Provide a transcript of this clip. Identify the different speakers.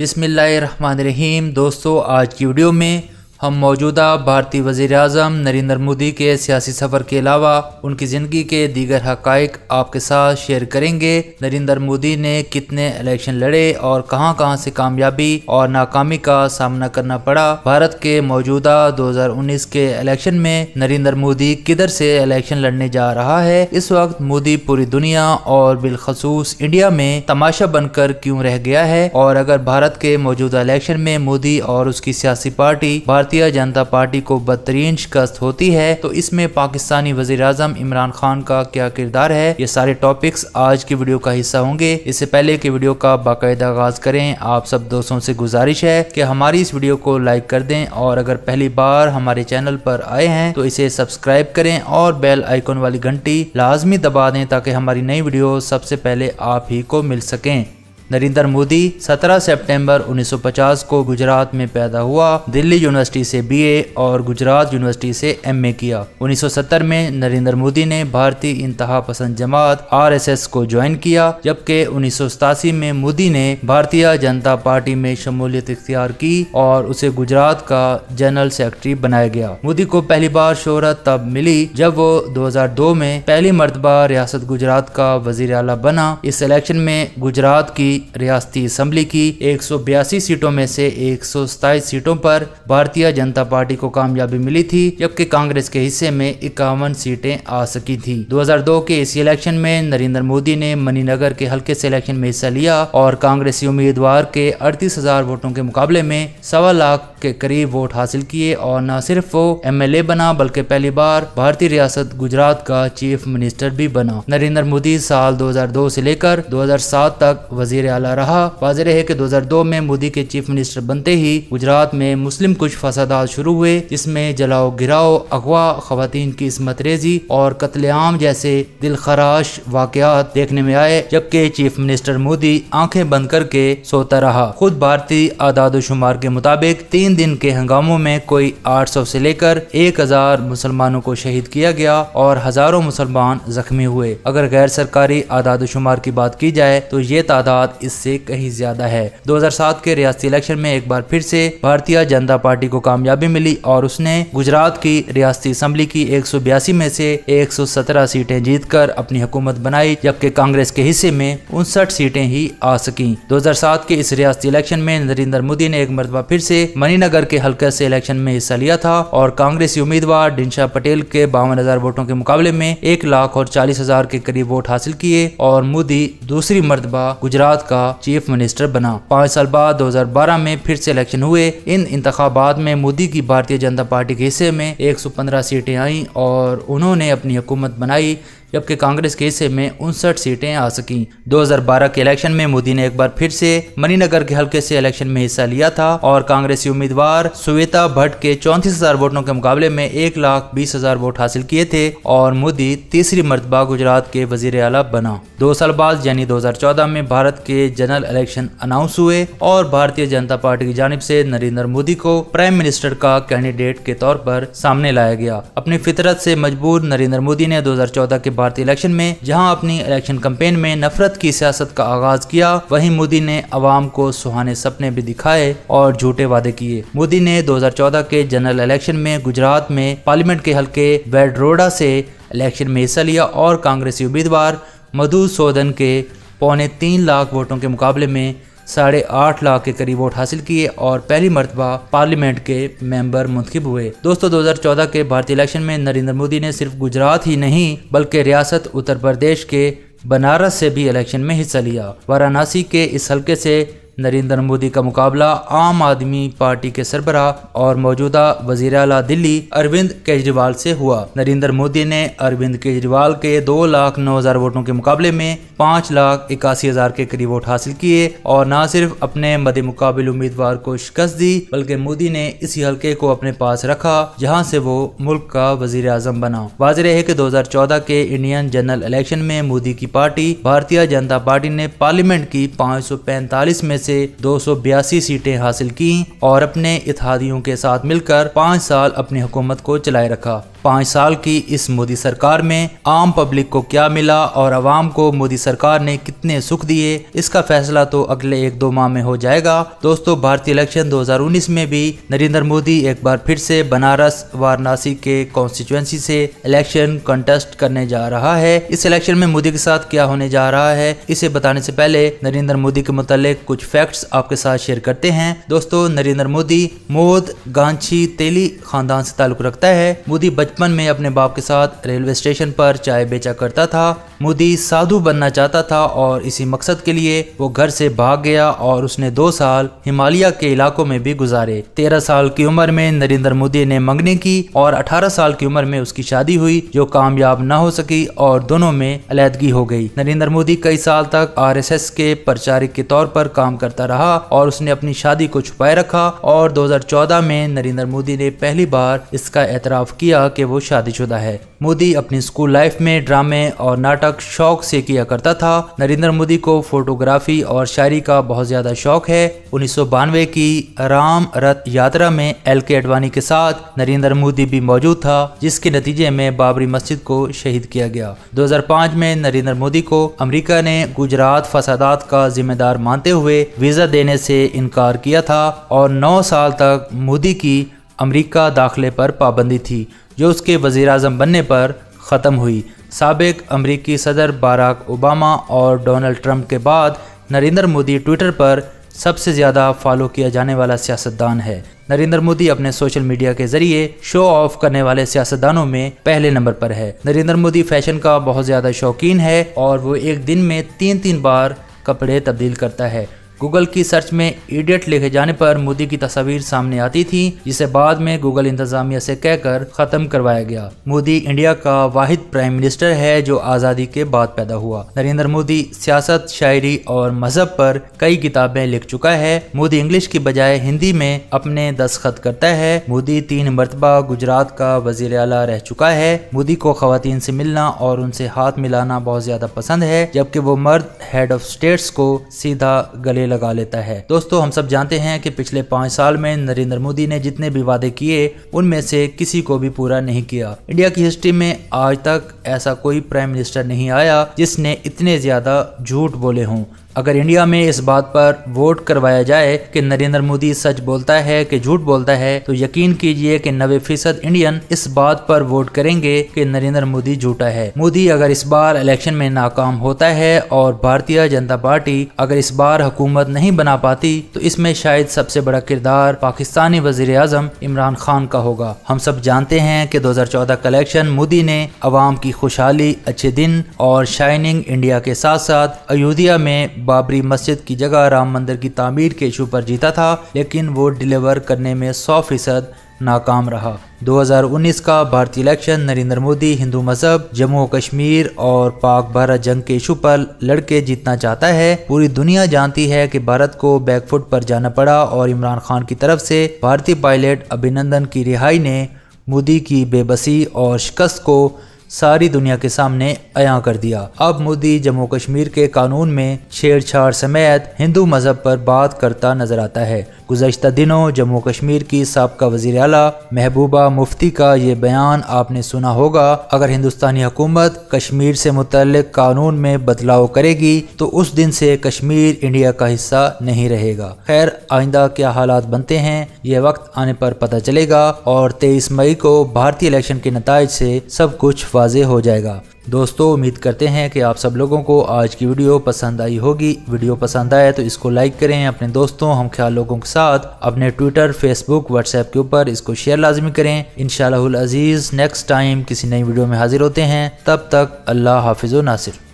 Speaker 1: बिसमीम दोस्तों आज की वीडियो में हम मौजूदा भारतीय वजीर अजम नरेंद्र मोदी के सियासी सफ़र के अलावा उनकी ज़िंदगी के दीगर हक़ आपके साथ शेयर करेंगे नरेंद्र मोदी ने कितने इलेक्शन लड़े और कहां कहां से कामयाबी और नाकामी का सामना करना पड़ा भारत के मौजूदा 2019 के इलेक्शन में नरेंद्र मोदी किधर से इलेक्शन लड़ने जा रहा है इस वक्त मोदी पूरी दुनिया और बिलखसूस इंडिया में तमाशा बनकर क्यूँ रह गया है और अगर भारत के मौजूदा इलेक्शन में मोदी और उसकी सियासी पार्टी भारत भारतीय जनता पार्टी को बदतरीन शिकस्त होती है तो इसमें पाकिस्तानी वजीर अजम इमरान खान का क्या किरदार है ये सारे टॉपिक्स आज की वीडियो का हिस्सा होंगे इससे पहले की वीडियो का बाकायदा आगाज करें आप सब दोस्तों से गुजारिश है कि हमारी इस वीडियो को लाइक कर दें और अगर पहली बार हमारे चैनल पर आए हैं तो इसे सब्सक्राइब करें और बेल आइकॉन वाली घंटी लाजमी दबा दें ताकि हमारी नई वीडियो सबसे पहले आप ही को मिल सकें नरेंद्र मोदी 17 सितंबर 1950 को गुजरात में पैदा हुआ दिल्ली यूनिवर्सिटी से बीए और गुजरात यूनिवर्सिटी से एमए किया 1970 में नरेंद्र मोदी ने भारतीय इंतहा पसंद जमात आर को ज्वाइन किया जबकि उन्नीस में मोदी ने भारतीय जनता पार्टी में शमूलियत इख्तियार की और उसे गुजरात का जनरल सेक्रेटरी बनाया गया मोदी को पहली बार शोहरत तब मिली जब वो 2002 में पहली मरतबा रियासत गुजरात का वजीर अला बना इस इलेक्शन में गुजरात की रियासती असम्बली की एक सीटों में से एक सीटों पर भारतीय जनता पार्टी को कामयाबी मिली थी जबकि कांग्रेस के हिस्से में इक्यावन सीटें आ सकी थी 2002 के इस इलेक्शन में नरेंद्र मोदी ने मनीनगर के हल्के से इलेक्शन में हिस्सा लिया और कांग्रेसी उम्मीदवार के अड़तीस हजार वोटों के मुकाबले में सवा लाख के करीब वोट हासिल किए और न सिर्फ वो एम एल ए बना बल्कि पहली बार भारतीय रियासत गुजरात का चीफ मिनिस्टर भी बना नरेंद्र मोदी साल 2002 से लेकर 2007 तक वजीर आला रहा वाजर है कि 2002 में मोदी के चीफ मिनिस्टर बनते ही गुजरात में मुस्लिम कुछ फसादात शुरू हुए जिसमें जलाओ गिराओ अगवा खातन की इसमत रेजी और कतलेआम जैसे दिल खराश वाकत देखने में आए जबकि चीफ मिनिस्टर मोदी आंखें बंद करके सोता रहा खुद भारतीय आदाद शुमार के मुताबिक तीन तीन दिन के हंगामों में कोई 800 से लेकर 1000 मुसलमानों को शहीद किया गया और हजारों मुसलमान जख्मी हुए अगर गैर सरकारी आदाद शुमार की बात की जाए तो ये तादाद इससे कहीं ज्यादा है 2007 के रियाती इलेक्शन में एक बार फिर से भारतीय जनता पार्टी को कामयाबी मिली और उसने गुजरात की रियाती असम्बली की एक में से सत्रह सीटें कर अपनी हुकूमत बनाई जबकि कांग्रेस के हिस्से में उनसठ सीटें ही आ सकी सात के इस रियाती इलेक्शन में नरेंद्र मोदी ने एक मरतबा फिर से मनी श्रीनगर के हल्के से इलेक्शन में हिस्सा लिया था और कांग्रेसी उम्मीदवार डिंशा पटेल के बावन हजार वोटों के मुकाबले में एक लाख और चालीस हजार के करीब वोट हासिल किए और मोदी दूसरी मरतबा गुजरात का चीफ मिनिस्टर बना पाँच साल बाद 2012 में फिर से इलेक्शन हुए इन इंतबात में मोदी की भारतीय जनता पार्टी के हिस्से में 115 सीटें आईं और उन्होंने अपनी हुकूमत बनाई जबकि कांग्रेस के हिस्से में उनसठ सीटें आ सकी 2012 के इलेक्शन में मोदी ने एक बार फिर से मणिनगर के हल्के से इलेक्शन में हिस्सा लिया था और कांग्रेसी उम्मीद उम्मीदवार श्वेता भट्ट के चौंतीस हजार वोटों के मुकाबले में एक लाख बीस हजार वोट हासिल किए थे और मोदी तीसरी मरतबा गुजरात के वजीर अला बना दो साल बाद यानी 2014 में भारत के जनरल इलेक्शन अनाउंस हुए और भारतीय जनता पार्टी की जानब से नरेंद्र मोदी को प्राइम मिनिस्टर का कैंडिडेट के तौर पर सामने लाया गया अपनी फितरत से मजबूर नरेंद्र मोदी ने 2014 के भारतीय इलेक्शन में जहां अपनी इलेक्शन कैंपेन में नफरत की सियासत का आगाज किया वहीं मोदी ने आवाम को सुहाने सपने भी दिखाए और झूठे वादे किए लिए मोदी ने 2014 के जनरल इलेक्शन में गुजरात में पार्लियामेंट के हल्के वेडरोडा से इलेक्शन में हिस्सा लिया और कांग्रेसी उम्मीदवार मधु सोदन के पौने तीन लाख वोटों के मुकाबले में साढ़े आठ लाख के करीब वोट हासिल किए और पहली मरतबा पार्लियामेंट के मेंबर मुंतखब हुए दोस्तों 2014 के भारतीय इलेक्शन में नरेंद्र मोदी ने सिर्फ गुजरात ही नहीं बल्कि रियासत उत्तर प्रदेश के बनारस से भी इलेक्शन में हिस्सा लिया वाराणसी के इस हल्के से नरेंद्र मोदी का मुकाबला आम आदमी पार्टी के सरबरा और मौजूदा वजीर अला दिल्ली अरविंद केजरीवाल से हुआ नरेंद्र मोदी ने अरविंद केजरीवाल के दो लाख नौ हजार वोटों के मुकाबले में पाँच लाख इक्यासी हजार के करीब वोट हासिल किए और न सिर्फ अपने मदे मुकाबिल उम्मीदवार को शिकस्त दी बल्कि मोदी ने इसी हल्के को अपने पास रखा जहाँ से वो मुल्क का वजीर अजम बना वाजर है हजार चौदह के इंडियन जनरल इलेक्शन में मोदी की पार्टी भारतीय जनता पार्टी ने पार्लियामेंट की पाँच सौ पैंतालीस में से दो सीटें हासिल की और अपने इतिहादियों के साथ मिलकर पाँच साल अपनी हुकूमत को चलाए रखा पाँच साल की इस मोदी सरकार में आम पब्लिक को क्या मिला और आवाम को मोदी सरकार ने कितने सुख दिए इसका फैसला तो अगले एक दो माह में हो जाएगा दोस्तों भारतीय इलेक्शन 2019 में भी नरेंद्र मोदी एक बार फिर से बनारस वाराणसी के कॉन्स्टिट्यूंसी से इलेक्शन कंटेस्ट करने जा रहा है इस इलेक्शन में मोदी के साथ क्या होने जा रहा है इसे बताने से पहले नरेंद्र मोदी के मुतालिक कुछ फैक्ट्स आपके साथ शेयर करते हैं दोस्तों नरेंद्र मोदी मोद गांछी तेली खानदान से ताल्लुक रखता है मोदी बचपन में अपने बाप के साथ रेलवे स्टेशन पर चाय बेचा करता था मोदी साधु बनना चाहता था और इसी मकसद के लिए वो घर से भाग गया और उसने दो साल हिमालय के इलाकों में भी गुजारे तेरह साल की उम्र में नरेंद्र मोदी ने मंगनी की और अठारह साल की उम्र में उसकी शादी हुई जो कामयाब न हो सकी और दोनों में अलीदगी हो गई नरेंद्र मोदी कई साल तक आर के प्रचारक के तौर पर काम करता रहा और उसने अपनी शादी को छुपाए रखा और 2014 में नरेंद्र मोदी ने पहली बार इसका एतराफ किया कि वो शादीशुदा है मोदी अपनी स्कूल लाइफ में ड्रामे और नाटक शौक से किया करता था नरेंद्र मोदी को फोटोग्राफी और शायरी का बहुत ज्यादा शौक है उन्नीस की राम रथ यात्रा में एल के अडवाणी के साथ नरेंद्र मोदी भी मौजूद था जिसके नतीजे में बाबरी मस्जिद को शहीद किया गया 2005 में नरेंद्र मोदी को अमेरिका ने गुजरात फसादात का जिम्मेदार मानते हुए वीजा देने से इनकार किया था और 9 साल तक मोदी की अमरीका दाखिले पर पाबंदी थी जो उसके वज़ी अजम बनने पर ख़त्म हुई सबक अमरीकी सदर बाराक ओबामा और डोनल्ड ट्रंप के बाद नरेंद्र मोदी ट्विटर पर सबसे ज़्यादा फॉलो किया जाने वाला सियासतदान है नरेंद्र मोदी अपने सोशल मीडिया के जरिए शो ऑफ करने वाले सियासतदानों में पहले नंबर पर है नरेंद्र मोदी फैशन का बहुत ज़्यादा शौकीन है और वो एक दिन में तीन तीन बार कपड़े तब्दील करता है गूगल की सर्च में इडियट लिखे जाने पर मोदी की तस्वीर सामने आती थी जिसे बाद में गूगल इंतजामिया से कहकर खत्म करवाया गया मोदी इंडिया का वाहिद प्राइम मिनिस्टर है जो आज़ादी के बाद पैदा हुआ नरेंद्र मोदी सियासत शायरी और मजहब पर कई किताबें लिख चुका है मोदी इंग्लिश की बजाय हिंदी में अपने दस्खत करता है मोदी तीन मरतबा गुजरात का वजीर अला रह चुका है मोदी को खातन से मिलना और उनसे हाथ मिलाना बहुत ज्यादा पसंद है जबकि वो मर्द हेड ऑफ स्टेट्स को सीधा गले लगा लेता है दोस्तों हम सब जानते हैं कि पिछले पाँच साल में नरेंद्र मोदी ने जितने भी वादे किए उनमें से किसी को भी पूरा नहीं किया इंडिया की हिस्ट्री में आज तक ऐसा कोई प्राइम मिनिस्टर नहीं आया जिसने इतने ज्यादा झूठ बोले हों अगर इंडिया में इस बात पर वोट करवाया जाए कि नरेंद्र मोदी सच बोलता है कि झूठ बोलता है तो यकीन कीजिए कि नबे फीसद इंडियन इस बात पर वोट करेंगे कि नरेंद्र मोदी झूठा है मोदी अगर इस बार इलेक्शन में नाकाम होता है और भारतीय जनता पार्टी अगर इस बार हुकूमत नहीं बना पाती तो इसमें शायद सबसे बड़ा किरदार पाकिस्तानी वजीर अजम इमरान खान का होगा हम सब जानते हैं कि 2014 का इलेक्शन मोदी ने अवाम की खुशहाली अच्छे दिन और शाइनिंग इंडिया के साथ साथ अयोध्या में बाबरी मस्जिद की जगह राम मंदिर की तामीर के इशू पर जीता था लेकिन वो डिलीवर करने में सौ फीसद नाकाम रहा 2019 का भारतीय इलेक्शन नरेंद्र मोदी हिंदू मजहब जम्मू कश्मीर और पाक भारत जंग के इशू पर लड़के जीतना चाहता है पूरी दुनिया जानती है कि भारत को बैकफुट पर जाना पड़ा और इमरान खान की तरफ से भारतीय पायलट अभिनंदन की रिहाई ने मोदी की बेबसी और शिकस्त को सारी दुनिया के सामने अया कर दिया अब मोदी जम्मू कश्मीर के कानून में छेड़छाड़ समेत हिंदू मजहब पर बात करता नजर आता है गुजशत दिनों जम्मू कश्मीर की सबका वजी अला महबूबा मुफ्ती का ये बयान आपने सुना होगा अगर हिंदुस्तानी हुकूमत कश्मीर से मुतल कानून में बदलाव करेगी तो उस दिन से कश्मीर इंडिया का हिस्सा नहीं रहेगा खैर आइंदा क्या हालात बनते हैं ये वक्त आने पर पता चलेगा और तेईस मई को भारतीय इलेक्शन के नतज से सब कुछ वाज हो जाएगा दोस्तों उम्मीद करते हैं कि आप सब लोगों को आज की वीडियो पसंद आई होगी वीडियो पसंद आए तो इसको लाइक करें अपने दोस्तों हम ख्याल लोगों के साथ अपने ट्विटर फेसबुक व्हाट्सएप के ऊपर इसको शेयर लाजमी करें इन शजीज़ नेक्स्ट टाइम किसी नई वीडियो में हाजिर होते हैं तब तक अल्लाह हाफिज़ नासिर